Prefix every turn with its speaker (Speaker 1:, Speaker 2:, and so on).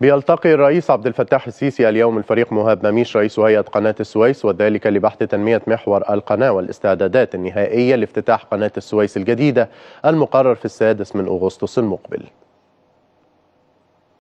Speaker 1: بيلتقي الرئيس عبد الفتاح السيسي اليوم الفريق مهاب مميش رئيس هيئة قناة السويس وذلك لبحث تنمية محور القناة والاستعدادات النهائية لافتتاح قناة السويس الجديدة المقرر في السادس من أغسطس المقبل